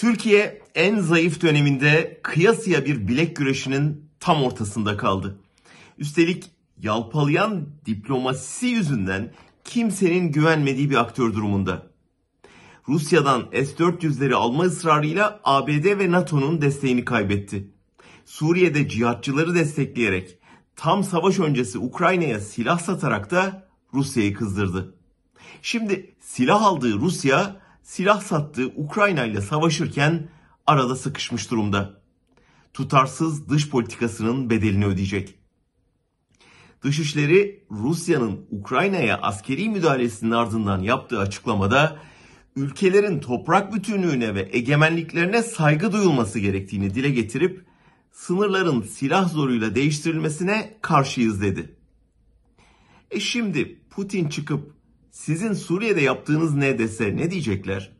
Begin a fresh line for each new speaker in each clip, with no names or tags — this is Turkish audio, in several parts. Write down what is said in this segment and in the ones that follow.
Türkiye en zayıf döneminde kıyasıya bir bilek güreşinin tam ortasında kaldı. Üstelik yalpalayan diplomasi yüzünden kimsenin güvenmediği bir aktör durumunda. Rusya'dan S-400'leri alma ısrarıyla ABD ve NATO'nun desteğini kaybetti. Suriye'de cihatçıları destekleyerek tam savaş öncesi Ukrayna'ya silah satarak da Rusya'yı kızdırdı. Şimdi silah aldığı Rusya silah sattığı Ukrayna ile savaşırken arada sıkışmış durumda. Tutarsız dış politikasının bedelini ödeyecek. Dışişleri Rusya'nın Ukrayna'ya askeri müdahalesinin ardından yaptığı açıklamada ülkelerin toprak bütünlüğüne ve egemenliklerine saygı duyulması gerektiğini dile getirip sınırların silah zoruyla değiştirilmesine karşıyız dedi. E şimdi Putin çıkıp sizin Suriye'de yaptığınız ne dese ne diyecekler?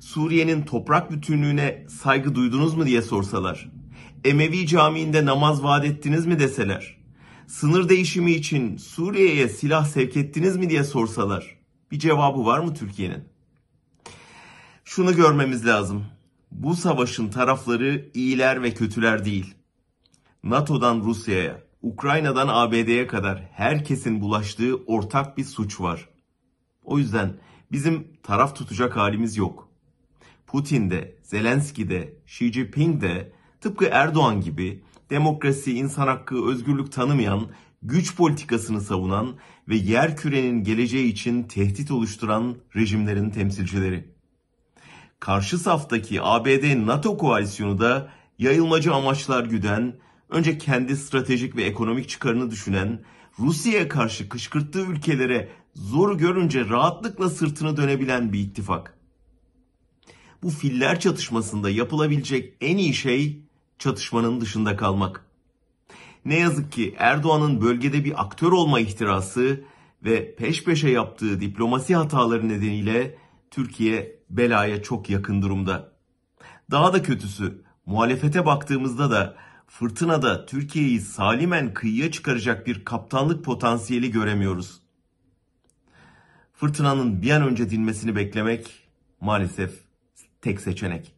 Suriye'nin toprak bütünlüğüne saygı duydunuz mu diye sorsalar. Emevi Camii'nde namaz vaat ettiniz mi deseler. Sınır değişimi için Suriye'ye silah sevk ettiniz mi diye sorsalar. Bir cevabı var mı Türkiye'nin? Şunu görmemiz lazım. Bu savaşın tarafları iyiler ve kötüler değil. NATO'dan Rusya'ya, Ukrayna'dan ABD'ye kadar herkesin bulaştığı ortak bir suç var. O yüzden bizim taraf tutacak halimiz yok. Putin de, Zelenski de, Xi Jinping de tıpkı Erdoğan gibi demokrasi, insan hakkı, özgürlük tanımayan, güç politikasını savunan ve yer kürenin geleceği için tehdit oluşturan rejimlerin temsilcileri. Karşı saftaki ABD-NATO koalisyonu da yayılmacı amaçlar güden önce kendi stratejik ve ekonomik çıkarını düşünen, Rusya'ya karşı kışkırttığı ülkelere zor görünce rahatlıkla sırtını dönebilen bir ittifak. Bu filler çatışmasında yapılabilecek en iyi şey çatışmanın dışında kalmak. Ne yazık ki Erdoğan'ın bölgede bir aktör olma ihtirası ve peş peşe yaptığı diplomasi hataları nedeniyle Türkiye belaya çok yakın durumda. Daha da kötüsü muhalefete baktığımızda da fırtınada Türkiye'yi salimen kıyıya çıkaracak bir kaptanlık potansiyeli göremiyoruz. Fırtınanın bir an önce dinmesini beklemek maalesef tek seçenek.